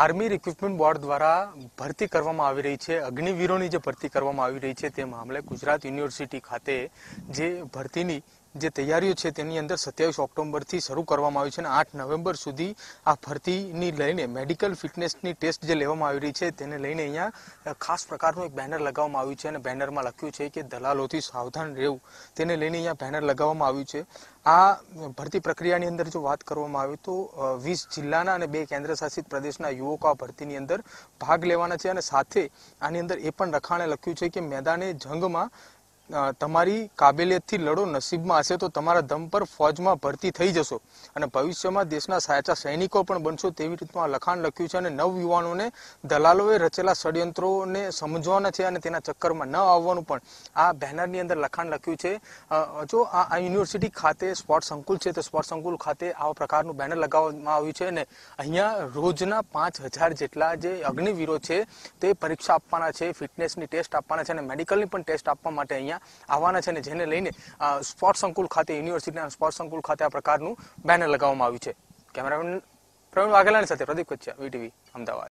army recruitment board દ્વારા ભરતી કરવામાં આવી રહી છે અગ્નિવીરોની જે ભરતી કરવામાં આવી રહી છે તે મામલે ગુજરાત યુનિવર્સિટી ખાતે જે ભરતીની જે તૈયારીઓ છે તેની અંદર સત્યાવીસ ઓક્ટોબરથી શરૂ કરવામાં આવી છે અને આઠ નવેમ્બર સુધી આ ભરતીની લઈને મેડિકલ ફિટનેસની ટેસ્ટ જે લેવામાં આવી રહી છે તેને લઈને અહીંયા ખાસ પ્રકારનું એક બેનર લગાવવામાં આવ્યું છે અને બેનરમાં લખ્યું છે કે દલાલોથી સાવધાન રહેવું તેને લઈને અહીંયા બેનર લગાવવામાં આવ્યું છે આ ભરતી પ્રક્રિયાની અંદર જો વાત કરવામાં આવે તો વીસ જિલ્લાના અને બે કેન્દ્રશાસિત પ્રદેશના યુવકો આ ભરતીની અંદર ભાગ લેવાના છે અને સાથે આની અંદર એ પણ રખાણે લખ્યું છે કે મેદાને જંગમાં તમારી કાબેલિયતથી લડો નસીબમાં હશે તો તમારા દમ પર ફોજમાં ભરતી થઈ જશો અને ભવિષ્યમાં દેશના સાચા સૈનિકો પણ બનશો તેવી રીતમાં લખાણ લખ્યું છે અને નવયુવાનોને દલાલોએ રચેલા ષડયંત્રોને સમજવાના છે અને તેના ચક્કરમાં ન આવવાનું પણ આ બેનરની અંદર લખાણ લખ્યું છે જો આ યુનિવર્સિટી ખાતે સ્પોર્ટ સંકુલ છે તો સ્પોર્ટ સંકુલ ખાતે આવા પ્રકારનું બેનર લગાવવામાં આવ્યું છે અને અહીંયા રોજના પાંચ હજાર જેટલા જે અગ્નિવીરો છે તે પરીક્ષા આપવાના છે ફિટનેસની ટેસ્ટ આપવાના છે અને મેડિકલની પણ ટેસ્ટ આપવા માટે અહીંયા આવવાના છે અને જેને લઈને સ્પોર્ટ સંકુલ ખાતે યુનિવર્સિટીના સ્પોર્ટ સંકુલ ખાતે આ પ્રકારનું બેનર લગાવવામાં આવ્યું છે કેમેરામેન પ્રવીણ વાઘેલાની સાથે પ્રદીપ કચ્છા વીટીવી અમદાવાદ